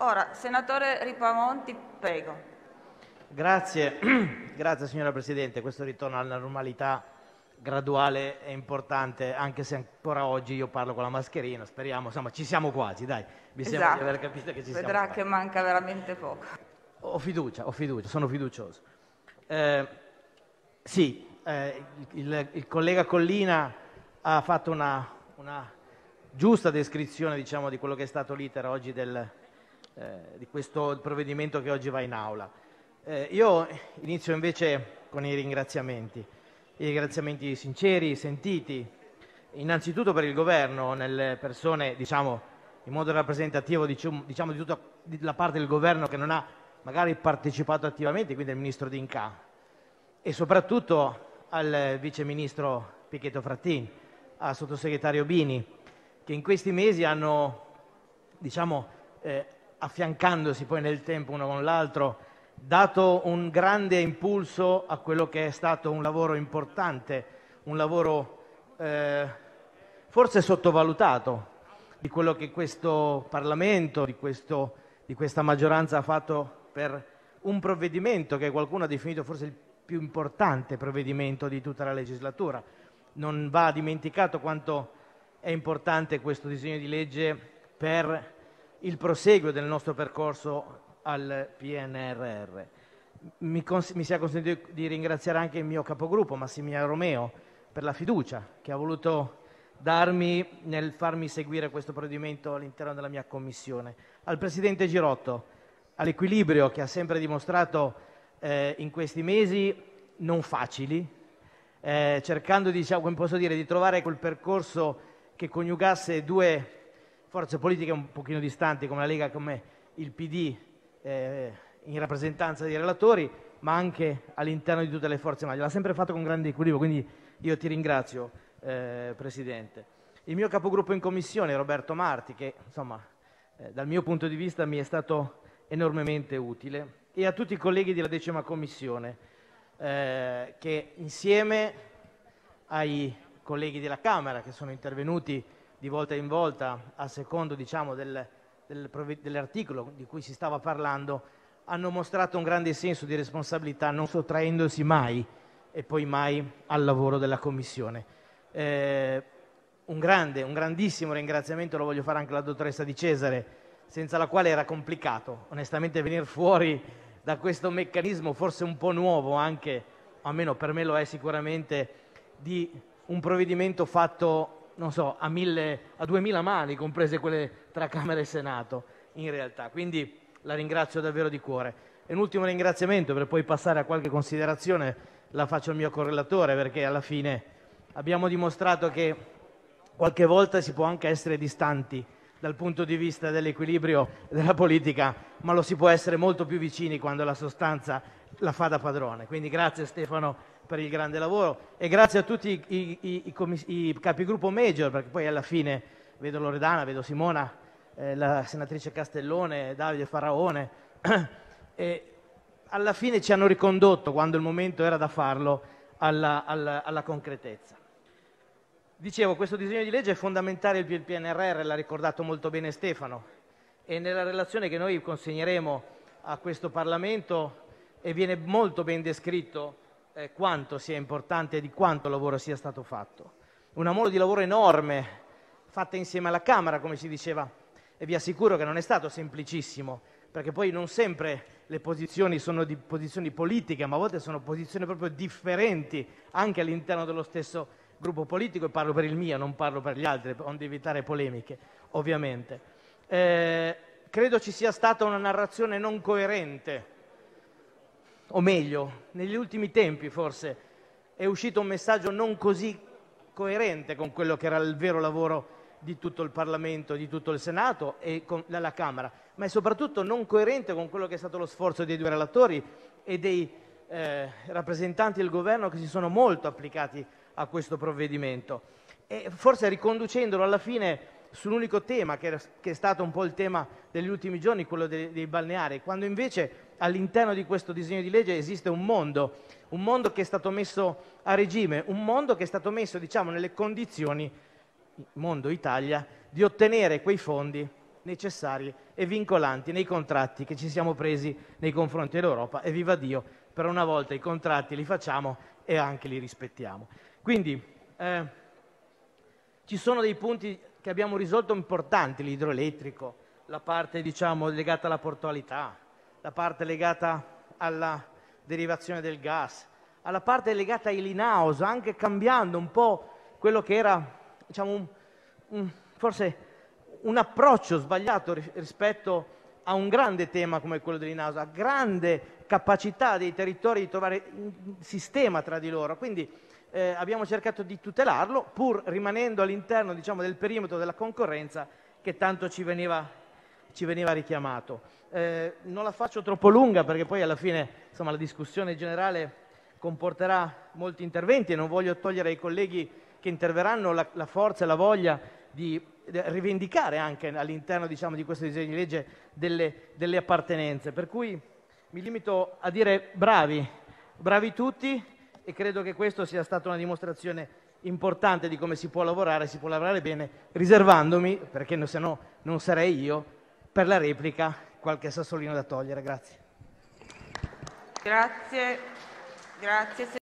Ora, senatore Ripamonti, prego. Grazie, grazie signora Presidente. Questo ritorno alla normalità graduale è importante, anche se ancora oggi io parlo con la mascherina, speriamo, insomma ci siamo quasi, dai, mi sembra di esatto. aver capito che ci Vedrà siamo. Vedrà che manca veramente poco. Ho fiducia, ho fiducia, sono fiducioso. Eh, sì, eh, il, il, collega Collina ha fatto una, una giusta descrizione diciamo, di quello che è stato l'iter oggi del, eh, di questo provvedimento che oggi va in aula. Eh, io inizio invece con i ringraziamenti, i ringraziamenti sinceri, sentiti, innanzitutto per il governo, nelle persone, diciamo, in modo rappresentativo diciamo, diciamo, di tutta la parte del governo che non ha magari partecipato attivamente, quindi il ministro D'Inca e soprattutto al vice ministro Pichetto Frattin, al sottosegretario Bini, che in questi mesi hanno diciamo, eh, affiancandosi poi nel tempo uno con l'altro, dato un grande impulso a quello che è stato un lavoro importante, un lavoro eh, forse sottovalutato di quello che questo Parlamento, di, questo, di questa maggioranza ha fatto per un provvedimento che qualcuno ha definito forse il più importante provvedimento di tutta la legislatura. Non va dimenticato quanto è importante questo disegno di legge per il proseguo del nostro percorso al PNRR. Mi, cons- mi sia consentito di ringraziare anche il mio capogruppo Massimiliano Romeo per la fiducia che ha voluto darmi nel farmi seguire questo provvedimento all'interno della mia commissione. Al Presidente Girotto, all'equilibrio che ha sempre dimostrato eh, in questi mesi non facili, eh, cercando di, diciamo, dire, di trovare quel percorso che coniugasse due forze politiche un pochino distanti come la Lega, come il PD eh, in rappresentanza dei relatori, ma anche all'interno di tutte le forze maglie. L'ha sempre fatto con grande equilibrio, quindi io ti ringrazio, eh, Presidente. Il mio capogruppo in commissione, Roberto Marti, che insomma, eh, dal mio punto di vista mi è stato enormemente utile, e a tutti i colleghi della decima commissione, eh, che insieme ai colleghi della Camera che sono intervenuti di volta in volta, a secondo diciamo, del, del, dell'articolo di cui si stava parlando, hanno mostrato un grande senso di responsabilità, non sottraendosi mai e poi mai al lavoro della Commissione. Eh, un grande, un grandissimo ringraziamento lo voglio fare anche alla dottoressa Di Cesare, senza la quale era complicato, onestamente, venire fuori da questo meccanismo, forse un po' nuovo anche, almeno per me lo è sicuramente, di un provvedimento fatto non so, a, mille, a 2000 mani, comprese quelle tra Camera e Senato, in realtà. Quindi la ringrazio davvero di cuore. E un ultimo ringraziamento per poi passare a qualche considerazione, la faccio al mio correlatore perché alla fine abbiamo dimostrato che qualche volta si può anche essere distanti dal punto di vista dell'equilibrio della politica, ma lo si può essere molto più vicini quando la sostanza la fa da padrone. Quindi grazie Stefano per il grande lavoro e grazie a tutti i, i, i, i capigruppo major, perché poi alla fine vedo Loredana, vedo Simona, eh, la senatrice Castellone, Davide Faraone, e alla fine ci hanno ricondotto, quando il momento era da farlo, alla, alla, alla concretezza. Dicevo, questo disegno di legge è fondamentale il PNRR, l'ha ricordato molto bene Stefano, e nella relazione che noi consegneremo a questo Parlamento e viene molto ben descritto eh, quanto sia importante e di quanto lavoro sia stato fatto. Una mole di lavoro enorme, fatta insieme alla Camera, come si diceva, e vi assicuro che non è stato semplicissimo, perché poi non sempre le posizioni sono di posizioni politiche, ma a volte sono posizioni proprio differenti anche all'interno dello stesso gruppo politico, e parlo per il mio, non parlo per gli altri, onde evitare polemiche, ovviamente. Eh, credo ci sia stata una narrazione non coerente o meglio, negli ultimi tempi forse, è uscito un messaggio non così coerente con quello che era il vero lavoro di tutto il Parlamento, di tutto il Senato e con, della Camera, ma è soprattutto non coerente con quello che è stato lo sforzo dei due relatori e dei eh, rappresentanti del governo che si sono molto applicati a questo provvedimento. E forse riconducendolo alla fine sull'unico tema che, era, che, è stato un po' il tema degli ultimi giorni, quello dei, dei, balneari, quando invece all'interno di questo disegno di legge esiste un mondo, un mondo che è stato messo a regime, un mondo che è stato messo diciamo, nelle condizioni, mondo Italia, di ottenere quei fondi necessari e vincolanti nei contratti che ci siamo presi nei confronti dell'Europa e viva Dio, per una volta i contratti li facciamo e anche li rispettiamo. Quindi eh, ci sono dei punti che abbiamo risolto importanti, l'idroelettrico, la parte diciamo, legata alla portualità, la parte legata alla derivazione del gas, alla parte legata ai Linaus, anche cambiando un po' quello che era diciamo, un, un, forse un approccio sbagliato rispetto a un grande tema come quello dell'INAUS, a grande capacità dei territori di trovare un sistema tra di loro. Quindi eh, abbiamo cercato di tutelarlo pur rimanendo all'interno diciamo, del perimetro della concorrenza che tanto ci veniva, ci veniva richiamato. Eh, non la faccio troppo lunga perché poi alla fine insomma, la discussione generale comporterà molti interventi e non voglio togliere ai colleghi che interverranno la, la forza e la voglia di rivendicare anche all'interno diciamo, di questo disegno di legge delle, delle appartenenze. Per cui mi limito a dire bravi, bravi tutti e credo che questo sia stata una dimostrazione importante di come si può lavorare, si può lavorare bene, riservandomi, perché no, se no non sarei io, per la replica qualche sassolino da togliere. Grazie. Grazie. Grazie.